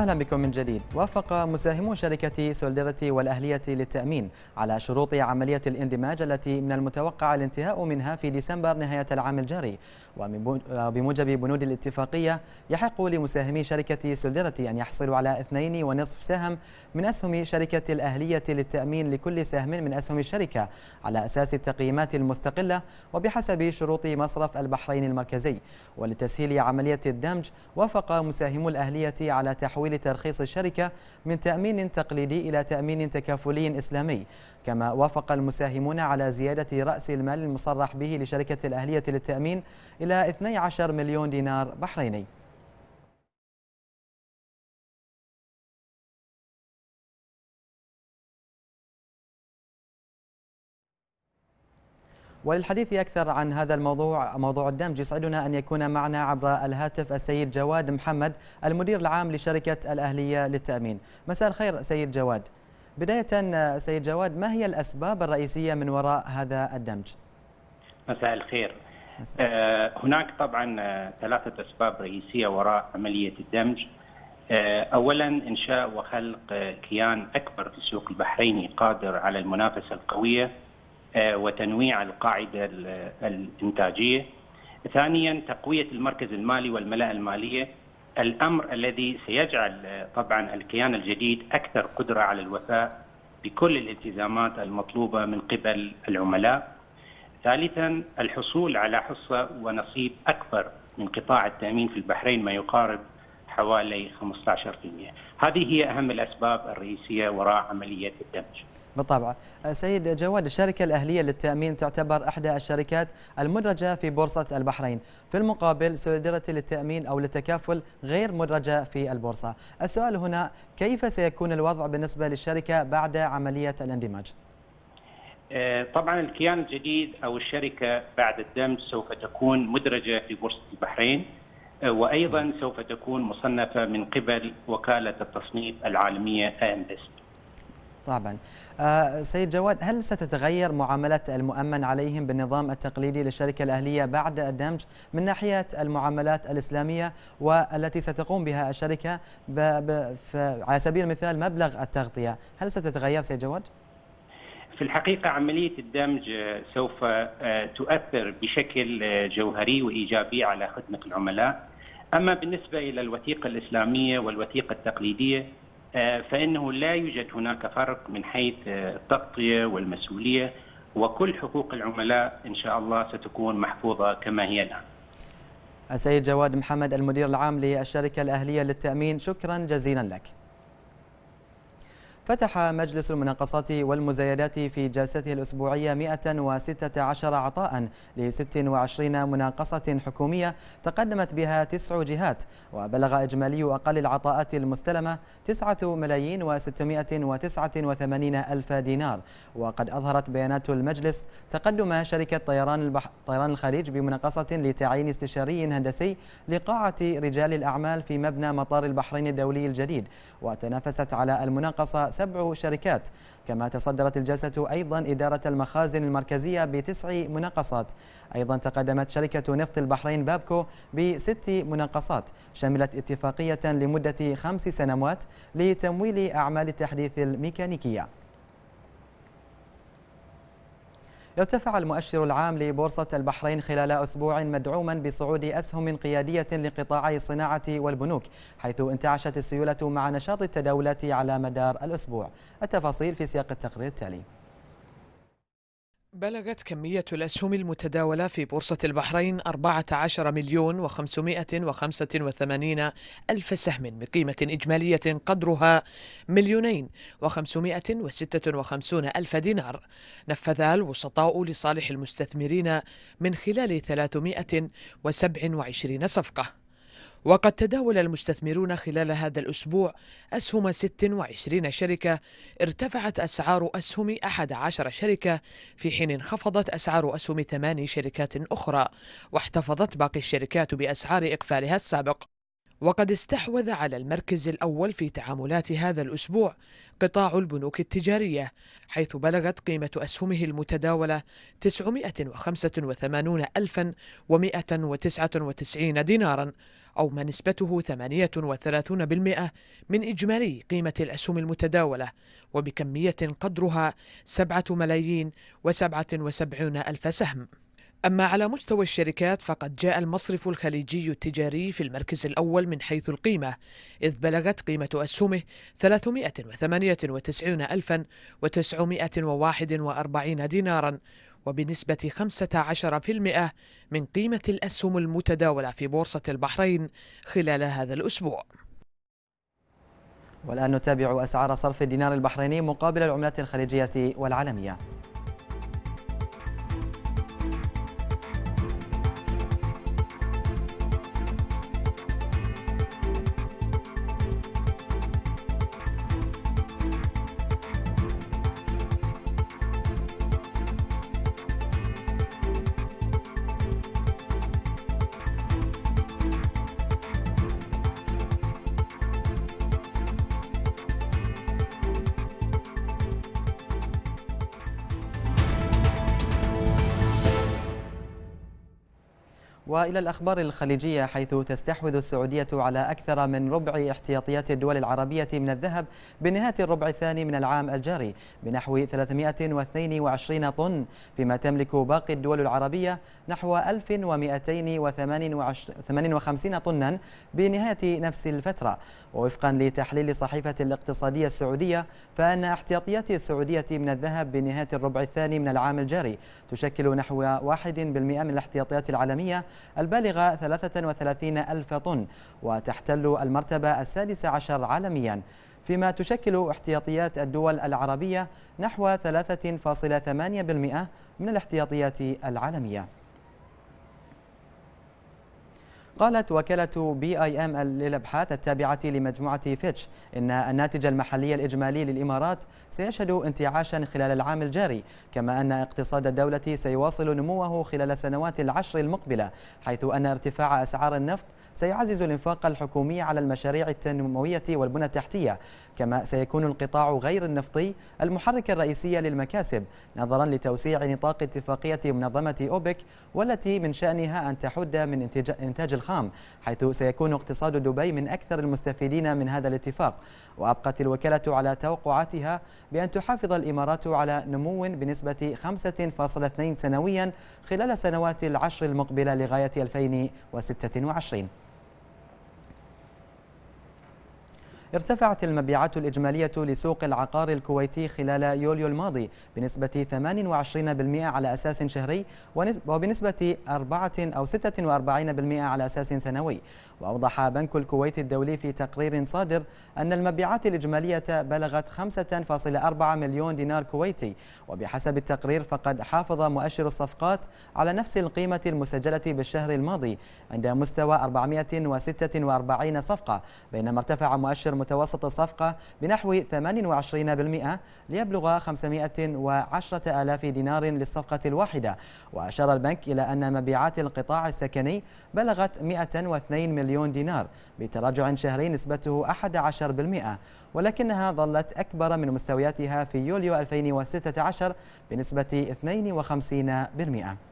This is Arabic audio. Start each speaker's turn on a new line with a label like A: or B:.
A: أهلا بكم من جديد وافق مساهمو شركة سولدرتي والأهلية للتأمين على شروط عملية الاندماج التي من المتوقع الانتهاء منها في ديسمبر نهاية العام الجاري وبموجب آه، بنود الاتفاقية يحق لمساهمي شركة سولدرتي أن يحصلوا على اثنين ونصف سهم من أسهم شركة الأهلية للتأمين لكل سهم من أسهم الشركة على أساس التقييمات المستقلة وبحسب شروط مصرف البحرين المركزي ولتسهيل عملية الدمج وافق مساهمو الأهلية على تحويل تحويل ترخيص الشركة من تأمين تقليدي إلى تأمين تكافلي إسلامي كما وافق المساهمون على زيادة رأس المال المصرح به لشركة الأهلية للتأمين إلى 12 مليون دينار بحريني وللحديث أكثر عن هذا الموضوع موضوع الدمج يسعدنا أن يكون معنا عبر الهاتف السيد جواد محمد المدير العام لشركة الأهلية للتأمين مساء الخير سيد جواد بداية سيد جواد ما هي الأسباب الرئيسية من وراء هذا الدمج؟
B: مساء الخير مساء. آه، هناك طبعا آه، ثلاثة أسباب رئيسية وراء عملية الدمج آه، أولا إنشاء وخلق كيان أكبر في السوق البحريني قادر على المنافسة القوية آه، وتنويع القاعده الانتاجيه. ثانيا تقويه المركز المالي والملاءه الماليه الامر الذي سيجعل آه، طبعا الكيان الجديد اكثر قدره على الوفاء بكل الالتزامات المطلوبه من قبل العملاء. ثالثا الحصول على حصه ونصيب اكبر من قطاع التامين في البحرين ما يقارب حوالي 15%. هذه هي اهم الاسباب الرئيسيه وراء عمليه الدمج.
A: بالطبع أه، سيد جواد الشركة الأهلية للتأمين تعتبر إحدى الشركات المدرجة في بورصة البحرين في المقابل سيدرة للتأمين أو للتكافل غير مدرجة في البورصة السؤال هنا كيف سيكون الوضع بالنسبة للشركة بعد عملية الاندماج؟
B: أه، طبعا الكيان الجديد أو الشركة بعد الدمج سوف تكون مدرجة في بورصة البحرين أه، وأيضا سوف تكون مصنفة من قبل وكالة التصنيف العالمية AMS
A: طبعا آه، سيد جواد هل ستتغير معاملة المؤمن عليهم بالنظام التقليدي للشركة الأهلية بعد الدمج من ناحية المعاملات الإسلامية والتي ستقوم بها الشركة ب ب على سبيل المثال مبلغ التغطية هل ستتغير سيد جواد؟
B: في الحقيقة عملية الدمج سوف آه، تؤثر بشكل آه، جوهري وإيجابي على خدمة العملاء أما بالنسبة إلى الوثيقة الإسلامية والوثيقة التقليدية آه، فإنه لا يوجد هناك فرق من حيث آه، التغطية والمسؤولية وكل حقوق العملاء إن شاء الله ستكون محفوظة كما هي الآن
A: السيد جواد محمد المدير العام للشركة الأهلية للتأمين شكرا جزيلا لك فتح مجلس المناقصات والمزايدات في جلسته الأسبوعية 116 عطاء ل 26 مناقصة حكومية تقدمت بها تسع جهات وبلغ إجمالي أقل العطاءات المستلمة 9 ملايين و689 ألف دينار وقد أظهرت بيانات المجلس تقدم شركة طيران, البح... طيران الخليج بمناقصة لتعيين استشاري هندسي لقاعة رجال الأعمال في مبنى مطار البحرين الدولي الجديد وتنافست على المناقصة سبع شركات كما تصدرت الجلسة أيضا إدارة المخازن المركزية بتسع مناقصات أيضا تقدمت شركة نفط البحرين بابكو بست مناقصات شملت اتفاقية لمدة خمس سنوات لتمويل أعمال التحديث الميكانيكية ارتفع المؤشر العام لبورصة البحرين خلال أسبوع مدعوما بصعود أسهم قيادية لقطاعي الصناعة والبنوك حيث انتعشت السيولة مع نشاط التداولات على مدار الأسبوع التفاصيل في سياق التقرير التالي
C: بلغت كمية الأسهم المتداولة في بورصة البحرين 14 مليون و585 ألف سهم بقيمة إجمالية قدرها مليونين و556 ألف دينار نفذها الوسطاء لصالح المستثمرين من خلال 327 صفقة وقد تداول المستثمرون خلال هذا الأسبوع أسهم 26 شركة ارتفعت أسعار أسهم 11 شركة في حين انخفضت أسعار أسهم ثمان شركات أخرى واحتفظت باقي الشركات بأسعار إقفالها السابق وقد استحوذ على المركز الأول في تعاملات هذا الأسبوع قطاع البنوك التجارية حيث بلغت قيمة أسهمه المتداولة 985,199 دينارا أو ما نسبته 38% من إجمالي قيمة الأسهم المتداولة وبكمية قدرها 7 ملايين و77 ألف سهم أما على مستوى الشركات فقد جاء المصرف الخليجي التجاري في المركز الأول من حيث القيمة إذ بلغت قيمة أسهمه 398941 دينارا وبنسبة 15% من قيمة الأسهم المتداولة في بورصة البحرين خلال هذا الأسبوع
A: والآن نتابع أسعار صرف الدينار البحريني مقابل العملات الخليجية والعالمية وإلى الأخبار الخليجية حيث تستحوذ السعودية على أكثر من ربع احتياطيات الدول العربية من الذهب بنهاية الربع الثاني من العام الجاري بنحو 322 طن فيما تملك باقي الدول العربية نحو 1258 طنا بنهاية نفس الفترة ووفقا لتحليل صحيفة الاقتصادية السعودية فأن احتياطيات السعودية من الذهب بنهاية الربع الثاني من العام الجاري تشكل نحو 1% من الاحتياطيات العالمية البالغة 33 ألف طن وتحتل المرتبة السادسة عشر عالمياً فيما تشكل احتياطيات الدول العربية نحو 3.8% من الاحتياطيات العالمية قالت وكالة بي آي أم للأبحاث التابعة لمجموعة فيتش إن الناتج المحلي الإجمالي للإمارات سيشهد انتعاشا خلال العام الجاري كما أن اقتصاد الدولة سيواصل نموه خلال السنوات العشر المقبلة حيث أن ارتفاع أسعار النفط سيعزز الانفاق الحكومي على المشاريع التنموية والبنى التحتية كما سيكون القطاع غير النفطي المحرك الرئيسي للمكاسب نظرا لتوسيع نطاق اتفاقية منظمة أوبك والتي من شأنها أن تحد من إنتاج الخ... الخام حيث سيكون اقتصاد دبي من أكثر المستفيدين من هذا الاتفاق وأبقت الوكالة على توقعاتها بأن تحافظ الإمارات على نمو بنسبة 5.2 سنويا خلال سنوات العشر المقبلة لغاية 2026 ارتفعت المبيعات الإجمالية لسوق العقار الكويتي خلال يوليو الماضي بنسبة 28% على أساس شهري وبنسبة 4 أو 46% على أساس سنوي وأوضح بنك الكويت الدولي في تقرير صادر أن المبيعات الإجمالية بلغت 5.4 مليون دينار كويتي وبحسب التقرير فقد حافظ مؤشر الصفقات على نفس القيمة المسجلة بالشهر الماضي عند مستوى 446 صفقة بينما ارتفع مؤشر متوسط الصفقة بنحو 28% ليبلغ 510 ألاف دينار للصفقة الواحدة وأشار البنك إلى أن مبيعات القطاع السكني بلغت 102 مليون دينار بتراجع شهري نسبته 11% ولكنها ظلت أكبر من مستوياتها في يوليو 2016 بنسبة 52%